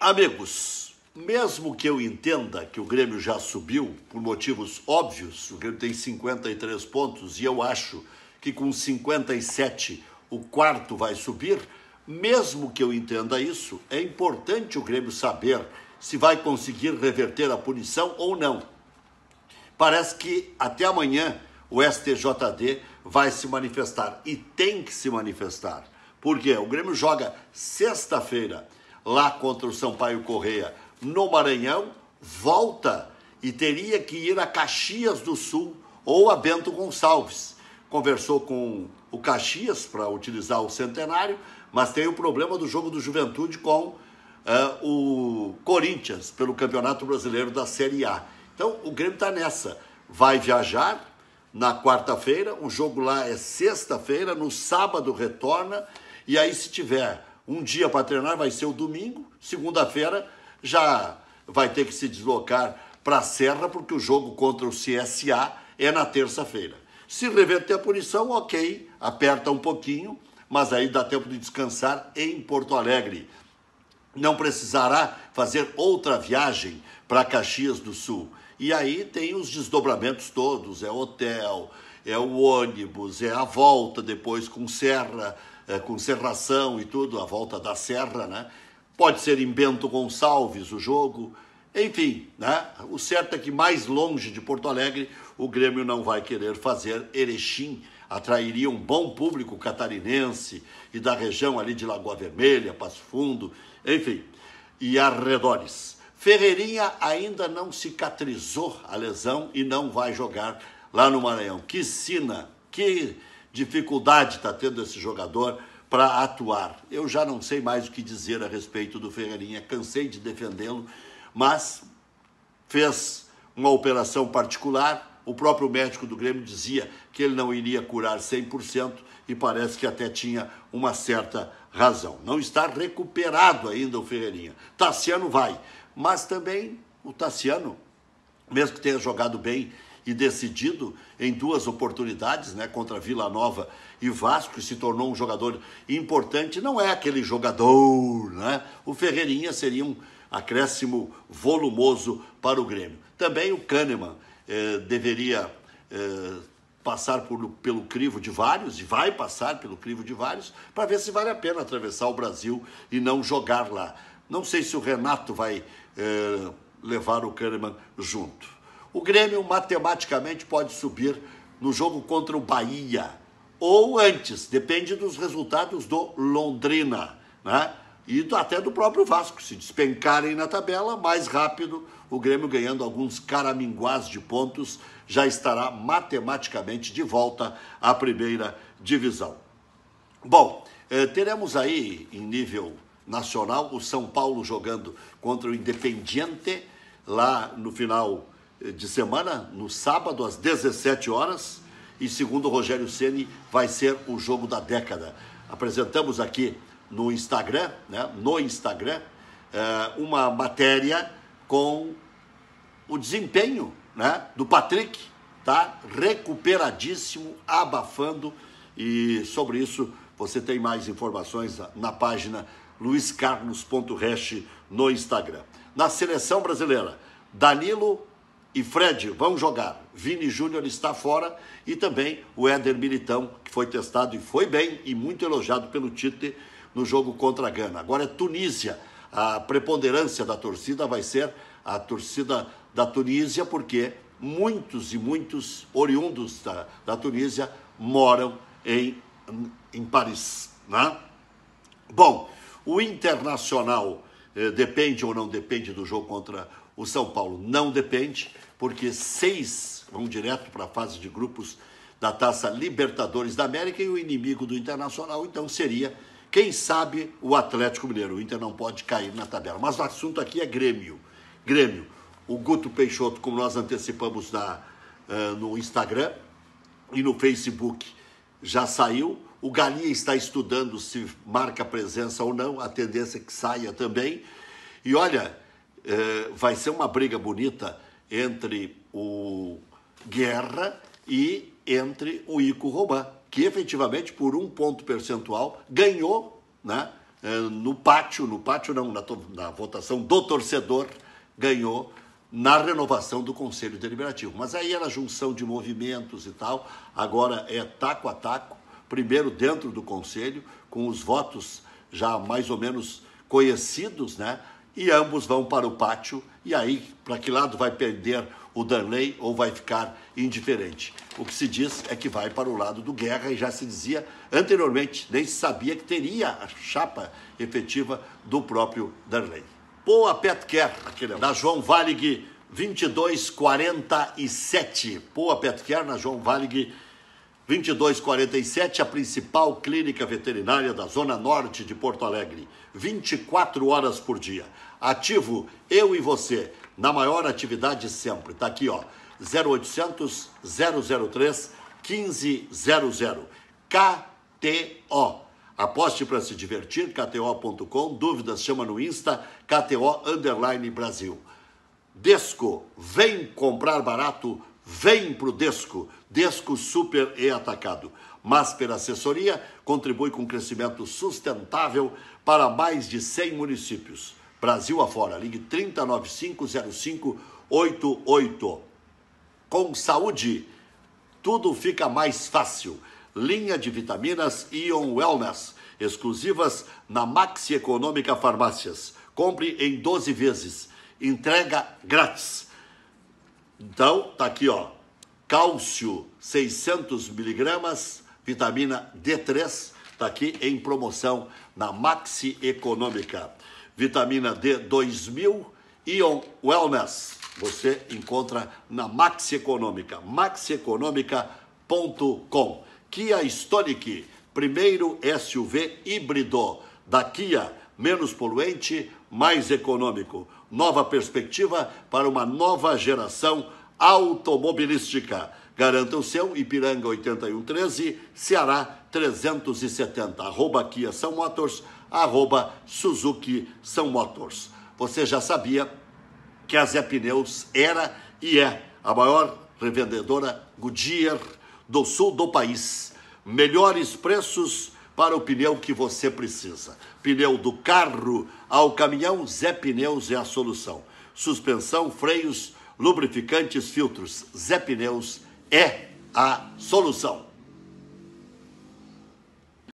Amigos, mesmo que eu entenda que o Grêmio já subiu por motivos óbvios, o Grêmio tem 53 pontos e eu acho que com 57 o quarto vai subir, mesmo que eu entenda isso, é importante o Grêmio saber se vai conseguir reverter a punição ou não. Parece que até amanhã o STJD vai se manifestar e tem que se manifestar. Porque o Grêmio joga sexta-feira lá contra o Sampaio Correia no Maranhão, volta e teria que ir a Caxias do Sul ou a Bento Gonçalves. Conversou com o Caxias para utilizar o centenário, mas tem o problema do jogo do Juventude com uh, o Corinthians pelo Campeonato Brasileiro da Série A. Então o Grêmio está nessa. Vai viajar na quarta-feira, o jogo lá é sexta-feira, no sábado retorna, e aí se tiver um dia para treinar vai ser o domingo, segunda-feira já vai ter que se deslocar para a Serra, porque o jogo contra o CSA é na terça-feira. Se reverter a punição, ok, aperta um pouquinho, mas aí dá tempo de descansar em Porto Alegre. Não precisará fazer outra viagem para Caxias do Sul. E aí tem os desdobramentos todos: é hotel, é o ônibus, é a volta depois com Serra. É, com serração e tudo, a volta da serra, né? Pode ser em Bento Gonçalves o jogo. Enfim, né? O certo é que mais longe de Porto Alegre o Grêmio não vai querer fazer Erechim. Atrairia um bom público catarinense e da região ali de Lagoa Vermelha, Passo Fundo, enfim, e arredores. Ferreirinha ainda não cicatrizou a lesão e não vai jogar lá no Maranhão. Que sina, que dificuldade está tendo esse jogador para atuar. Eu já não sei mais o que dizer a respeito do Ferreirinha, cansei de defendê-lo, mas fez uma operação particular. O próprio médico do Grêmio dizia que ele não iria curar 100% e parece que até tinha uma certa razão. Não está recuperado ainda o Ferreirinha. Tassiano vai, mas também o Tassiano, mesmo que tenha jogado bem e decidido em duas oportunidades, né, contra Vila Nova e Vasco, e se tornou um jogador importante. Não é aquele jogador, né? O Ferreirinha seria um acréscimo volumoso para o Grêmio. Também o Kahneman eh, deveria eh, passar por, pelo crivo de vários, e vai passar pelo crivo de vários, para ver se vale a pena atravessar o Brasil e não jogar lá. Não sei se o Renato vai eh, levar o Kahneman junto. O Grêmio matematicamente pode subir no jogo contra o Bahia ou antes, depende dos resultados do Londrina, né? E até do próprio Vasco. Se despencarem na tabela, mais rápido o Grêmio ganhando alguns caraminguás de pontos já estará matematicamente de volta à primeira divisão. Bom, eh, teremos aí em nível nacional o São Paulo jogando contra o Independiente lá no final de semana, no sábado, às 17 horas. E segundo o Rogério Ceni, vai ser o jogo da década. Apresentamos aqui no Instagram, né, no Instagram, eh, uma matéria com o desempenho né, do Patrick, tá? Recuperadíssimo, abafando. E sobre isso você tem mais informações na página luiscarlos.hash no Instagram. Na seleção brasileira, Danilo e Fred vão jogar. Vini Júnior está fora e também o Éder Militão, que foi testado e foi bem e muito elogiado pelo Tite no jogo contra a Gana. Agora é Tunísia. A preponderância da torcida vai ser a torcida da Tunísia, porque muitos e muitos oriundos da, da Tunísia moram em, em Paris. Né? Bom, o Internacional eh, depende ou não depende do jogo contra o São Paulo? Não depende porque seis vão direto para a fase de grupos da Taça Libertadores da América e o inimigo do Internacional, então, seria, quem sabe, o Atlético Mineiro. O Inter não pode cair na tabela. Mas o assunto aqui é Grêmio. Grêmio. O Guto Peixoto, como nós antecipamos da uh, eh, no Instagram e no Facebook, já saiu. O Galinha está estudando se marca presença ou não, a tendência é que saia também. E olha, uh, vai ser uma briga bonita entre o Guerra e entre o Ico Roban, que efetivamente por um ponto percentual ganhou né, eh, no pátio, no pátio não, na, na votação do torcedor, ganhou na renovação do Conselho Deliberativo. Mas aí era junção de movimentos e tal, agora é taco a taco, primeiro dentro do Conselho, com os votos já mais ou menos conhecidos, né? e ambos vão para o pátio. E aí, para que lado vai perder o Darley ou vai ficar indiferente? O que se diz é que vai para o lado do Guerra e já se dizia anteriormente, nem se sabia que teria a chapa efetiva do próprio Darley. poa Petker aquele da é João Valig 2247. poa Petker na João Valig 2247. 2247, a principal clínica veterinária da Zona Norte de Porto Alegre. 24 horas por dia. Ativo, eu e você, na maior atividade sempre. Tá aqui, ó. 0800 003 1500. KTO. Aposte para se divertir, kto.com. Dúvidas, chama no Insta, KTO Underline Brasil. Desco, vem comprar barato vem para o Desco, Desco super e atacado. Mas pela assessoria, contribui com crescimento sustentável para mais de 100 municípios. Brasil afora, ligue 30950588. Com saúde, tudo fica mais fácil. Linha de vitaminas Ion Wellness, exclusivas na Maxi Econômica Farmácias. Compre em 12 vezes. Entrega grátis. Então, tá aqui, ó. Cálcio 600 miligramas, vitamina D3, tá aqui em promoção na Maxi Econômica. Vitamina D 2000, Ion Wellness, você encontra na Maxi Econômica, maxieconômica.com. Kia Stonic, primeiro SUV híbrido da Kia menos poluente, mais econômico. Nova perspectiva para uma nova geração automobilística. Garanta o seu Ipiranga 8113, Ceará 370. Arroba Kia São Motors, arroba Suzuki São Motors. Você já sabia que a Zé Pneus era e é a maior revendedora Goodyear do sul do país. Melhores preços para o pneu que você precisa. Pneu do carro ao caminhão, Zé Pneus é a solução. Suspensão, freios, lubrificantes, filtros. Zé Pneus é a solução.